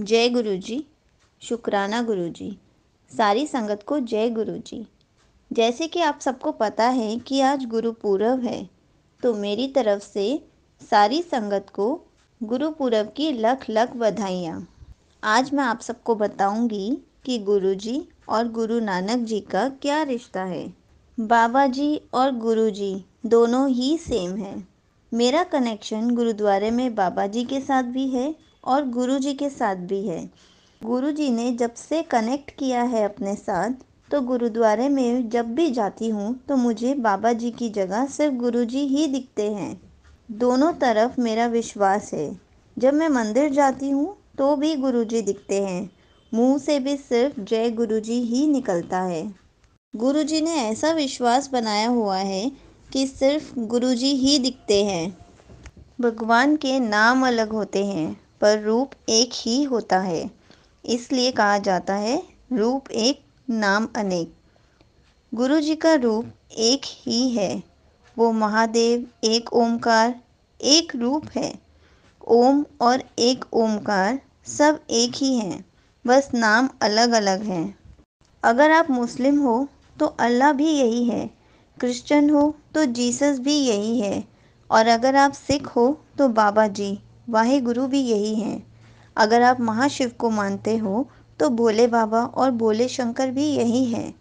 जय गुरु जी शुक्राना गुरु जी सारी संगत को जय गुरु जी जैसे कि आप सबको पता है कि आज गुरु पूर्व है तो मेरी तरफ से सारी संगत को गुरु की लख लख बधाइयाँ आज मैं आप सबको बताऊंगी कि गुरु जी और गुरु नानक जी का क्या रिश्ता है बाबा जी और गुरु जी दोनों ही सेम हैं मेरा कनेक्शन गुरुद्वारे में बाबा जी के साथ भी है और गुरुजी के साथ भी है गुरुजी ने जब से कनेक्ट किया है अपने साथ तो गुरुद्वारे में जब भी जाती हूँ तो मुझे बाबा जी की जगह सिर्फ गुरु जी ही दिखते हैं दोनों तरफ मेरा विश्वास है जब मैं मंदिर जाती हूँ तो भी गुरु जी दिखते हैं मुंह से भी सिर्फ जय गुरु जी ही निकलता है गुरु जी ने ऐसा विश्वास बनाया हुआ है कि सिर्फ गुरु जी ही दिखते हैं भगवान के नाम अलग होते हैं पर रूप एक ही होता है इसलिए कहा जाता है रूप एक नाम अनेक गुरु जी का रूप एक ही है वो महादेव एक ओमकार एक रूप है ओम और एक ओमकार सब एक ही हैं बस नाम अलग अलग हैं अगर आप मुस्लिम हो तो अल्लाह भी यही है क्रिश्चियन हो तो जीसस भी यही है और अगर आप सिख हो तो बाबा जी वाहे गुरु भी यही हैं अगर आप महाशिव को मानते हो तो भोले बाबा और भोले शंकर भी यही हैं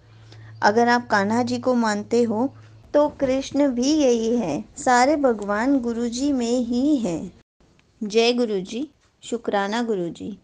अगर आप कान्हा जी को मानते हो तो कृष्ण भी यही है सारे भगवान गुरु जी में ही हैं जय गुरु जी शुक्राना गुरु जी